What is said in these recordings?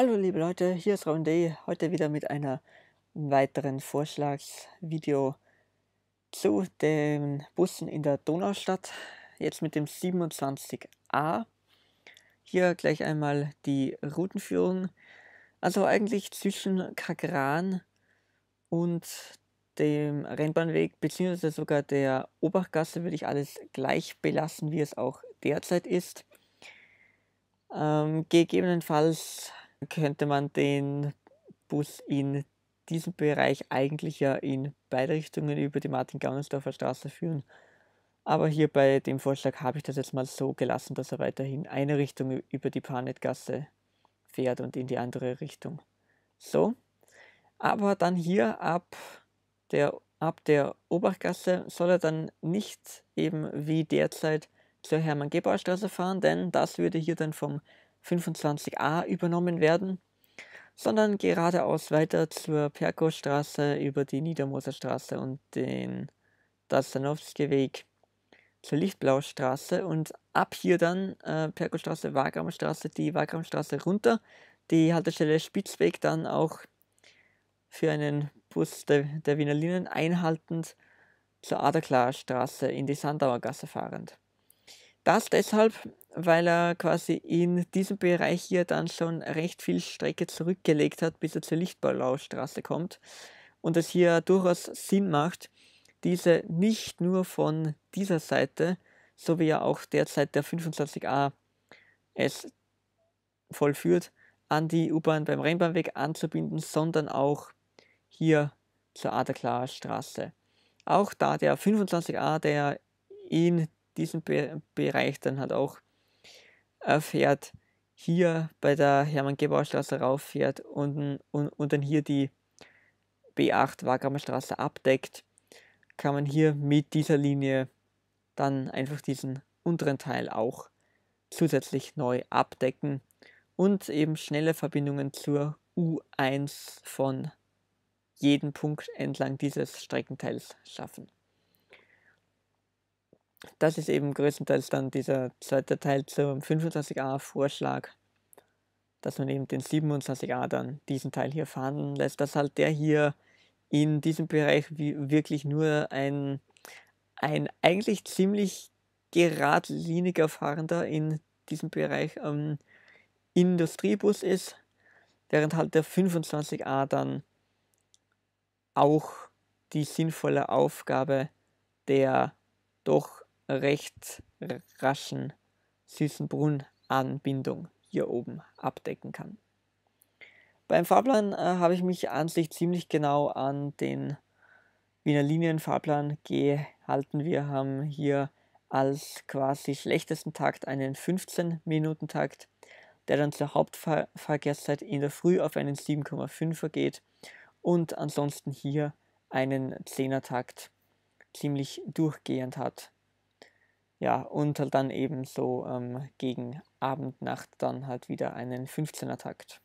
Hallo liebe Leute, hier ist Raun Day, heute wieder mit einem weiteren Vorschlagsvideo zu den Bussen in der Donaustadt, jetzt mit dem 27a. Hier gleich einmal die Routenführung, also eigentlich zwischen Kagran und dem Rennbahnweg beziehungsweise sogar der Obachgasse würde ich alles gleich belassen, wie es auch derzeit ist. Ähm, gegebenenfalls könnte man den Bus in diesem Bereich eigentlich ja in beide Richtungen über die Martin-Gaunensdorfer Straße führen. Aber hier bei dem Vorschlag habe ich das jetzt mal so gelassen, dass er weiterhin eine Richtung über die Panetgasse fährt und in die andere Richtung. So. Aber dann hier ab der, ab der Obachgasse soll er dann nicht eben wie derzeit zur Hermann-Gebauer-Straße fahren, denn das würde hier dann vom 25a übernommen werden, sondern geradeaus weiter zur Perko-Straße über die Niedermoserstraße und den Dastanowski-Weg zur Lichtblaustraße und ab hier dann äh, Perkostraße, Wagramstraße, die Wagramstraße runter, die Haltestelle Spitzweg dann auch für einen Bus der, der Wiener Linien einhaltend zur Aderklarer Straße in die Sandauergasse fahrend. Das deshalb, weil er quasi in diesem Bereich hier dann schon recht viel Strecke zurückgelegt hat, bis er zur Lichtbaulaustraße kommt. Und es hier durchaus Sinn macht, diese nicht nur von dieser Seite, so wie ja auch derzeit der 25a es vollführt, an die U-Bahn beim Rennbahnweg anzubinden, sondern auch hier zur Adeklar Straße. Auch da der 25a, der in diesen Be Bereich dann halt auch erfährt, hier bei der Hermann-Gebauer-Straße rauffährt und, und, und dann hier die B8 Wagramer Straße abdeckt, kann man hier mit dieser Linie dann einfach diesen unteren Teil auch zusätzlich neu abdecken und eben schnelle Verbindungen zur U1 von jedem Punkt entlang dieses Streckenteils schaffen das ist eben größtenteils dann dieser zweite Teil zum 25a-Vorschlag, dass man eben den 27a dann diesen Teil hier fahren lässt, dass halt der hier in diesem Bereich wirklich nur ein, ein eigentlich ziemlich geradliniger Fahrender in diesem Bereich ähm, Industriebus ist, während halt der 25a dann auch die sinnvolle Aufgabe der doch recht raschen Süßenbrunn-Anbindung hier oben abdecken kann. Beim Fahrplan äh, habe ich mich an sich ziemlich genau an den Wiener Linienfahrplan gehalten. Wir haben hier als quasi schlechtesten Takt einen 15-Minuten-Takt, der dann zur Hauptverkehrszeit in der Früh auf einen 7,5er geht und ansonsten hier einen 10er-Takt ziemlich durchgehend hat. Ja, und halt dann eben so ähm, gegen Abendnacht dann halt wieder einen 15er Takt.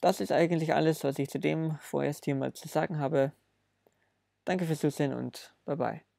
Das ist eigentlich alles, was ich zu dem vorerst hier mal zu sagen habe. Danke fürs Zusehen und bye bye.